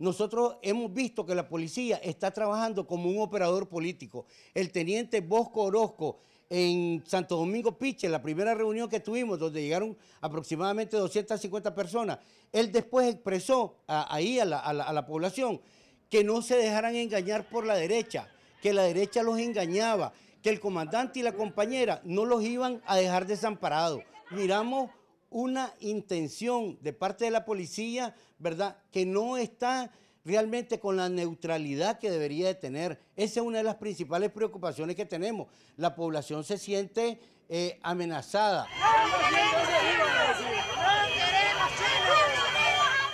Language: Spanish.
Nosotros hemos visto que la policía está trabajando como un operador político. El teniente Bosco Orozco en Santo Domingo Piche, en la primera reunión que tuvimos, donde llegaron aproximadamente 250 personas, él después expresó ahí a la, a la población que no se dejaran engañar por la derecha, que la derecha los engañaba, que el comandante y la compañera no los iban a dejar desamparados. Miramos una intención de parte de la policía, ¿verdad? Que no está realmente con la neutralidad que debería de tener. Esa es una de las principales preocupaciones que tenemos. La población se siente eh, amenazada.